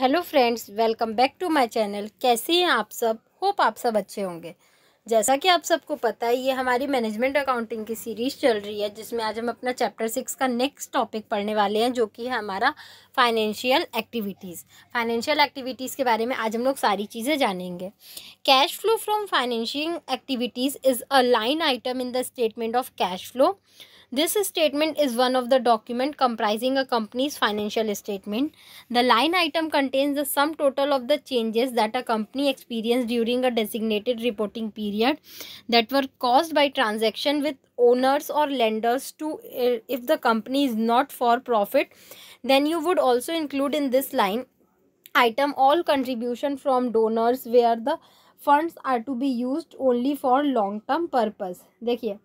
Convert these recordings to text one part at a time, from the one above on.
Hello friends welcome back to my channel कैसे हैं आप सब होप आप सब अच्छे होंगे जैसा कि आप सबको पता है ये हमारी मैनेजमेंट अकाउंटिंग की सीरीज़ चल रही है जिसमें आज हम अपना चैप्टर सिक्स का नेक्स्ट टॉपिक पढ़ने वाले हैं जो कि है हमारा फाइनेंशियल एक्टिविटीज़ फाइनेंशियल एक्टिविटीज़ के बारे में आज हम लोग सारी चीज़ें जानेंगे cash flow from financial activities is a line item in the statement of cash flow This statement is one of the document comprising a company's financial statement. The line item contains the sum total of the changes that a company experienced during a designated reporting period that were caused by transaction with owners or lenders to eh, if the company is not for profit then you would also include in this line item all contribution from donors where the funds are to be used only for long term purpose देखिए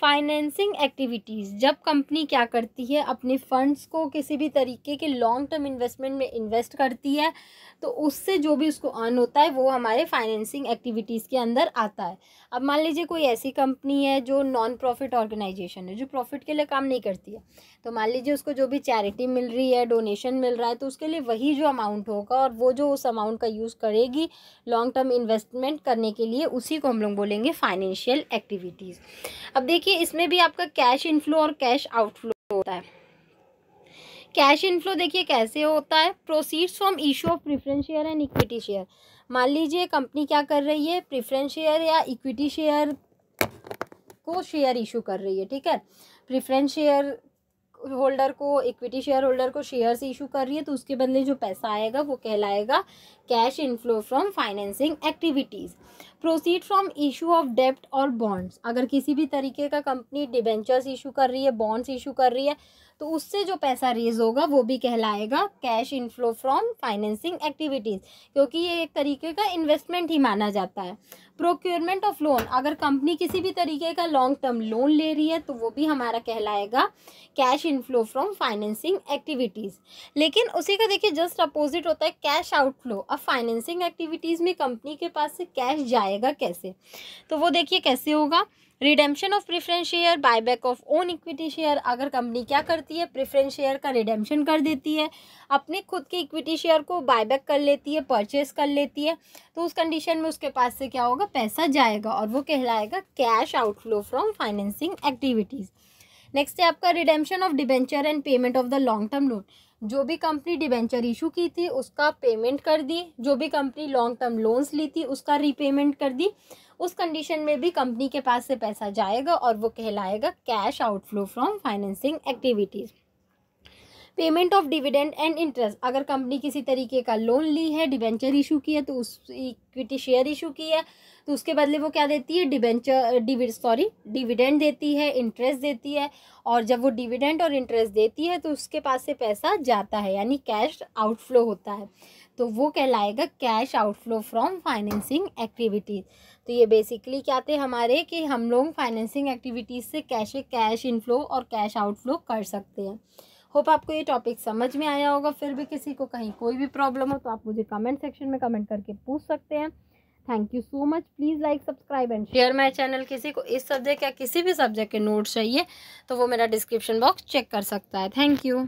financing activities जब company क्या करती है अपने funds को किसी भी तरीके के लॉन्ग टर्म इन्वेस्टमेंट में इन्वेस्ट करती है तो उससे जो भी उसको अर्न होता है वो हमारे फाइनेंसिंग एक्टिविटीज़ के अंदर आता है अब मान लीजिए कोई ऐसी कंपनी है जो नॉन प्रॉफिट ऑर्गेनाइजेशन है जो प्रॉफिट के लिए काम नहीं करती है तो मान लीजिए उसको जो भी चैरिटी मिल रही है डोनेशन मिल रहा है तो उसके लिए वही जो अमाउंट होगा और वो जो उस अमाउंट का यूज़ करेगी लॉन्ग टर्म इन्वेस्टमेंट करने के लिए उसी को हम लोग बोलेंगे फाइनेंशियल एक्टिविटीज़ अब देखिए देखिए इसमें भी आपका कैश इनफ्लो और कैश आउटफ्लो होता है कैश इनफ्लो देखिए कैसे होता है proceeds from issue of preference share and equity share मान लीजिए कंपनी क्या कर रही है प्रिफरेंस शेयर या इक्विटी शेयर को शेयर इशू कर रही है ठीक है प्रिफरेंस शेयर होल्डर को इक्विटी शेयर होल्डर को शेयर इशू कर रही है तो उसके बदले जो पैसा आएगा वो कहलाएगा cash inflow from financing activities proceed from issue of डेप्ट और बॉन्ड्स अगर किसी भी तरीके का कंपनी डिबेंचर्स इशू कर रही है बॉन्ड्स इशू कर रही है तो उससे जो पैसा रेज होगा वो भी कहलाएगा cash inflow from financing activities क्योंकि ये एक तरीके का इन्वेस्टमेंट ही माना जाता है प्रोक्योरमेंट ऑफ लोन अगर कंपनी किसी भी तरीके का लॉन्ग टर्म लोन ले रही है तो वो भी हमारा कहलाएगा cash inflow from financing activities लेकिन उसी का देखिए जस्ट अपोजिट होता है कैश आउटफ्लो अब फाइनेंसिंग एक्टिविटीज़ में कंपनी के पास से कैश जाए आएगा कैसे तो वो देखिए कैसे होगा redemption of preference share buyback of own equity share अगर कंपनी क्या करती है प्रिफरेंस शेयर का रिडेम्पशन कर देती है अपने खुद के इक्विटी शेयर को बायबैक कर लेती है परचेस कर लेती है तो उस कंडीशन में उसके पास से क्या होगा पैसा जाएगा और वो कहलाएगा cash outflow from financing activities next है आपका redemption of debenture and payment of the long term loan जो भी कंपनी डिबेंचर इशू की थी उसका पेमेंट कर दी जो भी कंपनी लॉन्ग टर्म लोन्स ली थी उसका रीपेमेंट कर दी उस कंडीशन में भी कंपनी के पास से पैसा जाएगा और वो कहलाएगा cash outflow from financing activities payment of dividend and interest अगर कंपनी किसी तरीके का लोन ली है डिवेंचर इशू की है तो उस इक्विटी शेयर इशू की है तो उसके बदले वो क्या देती है डिवेंचर डिवि सॉरी डिविडेंड देती है इंटरेस्ट देती है और जब वो डिविडेंड और इंटरेस्ट देती है तो उसके पास से पैसा जाता है यानी कैश आउटफ्लो होता है तो वो कहलाएगा cash outflow from financing activities तो ये बेसिकली क्या थे हमारे कि हम लोग फाइनेंसिंग एक्टिविटीज़ से कैश कैश इनफ्लो और कैश आउटफ्लो कर सकते हैं होप आपको ये टॉपिक समझ में आया होगा फिर भी किसी को कहीं कोई भी प्रॉब्लम हो तो आप मुझे कमेंट सेक्शन में कमेंट करके पूछ सकते हैं thank you so much please like subscribe and share my channel किसी को इस सब्जेक्ट या किसी भी सब्जेक्ट के नोट्स चाहिए तो वो मेरा डिस्क्रिप्शन बॉक्स चेक कर सकता है थैंक यू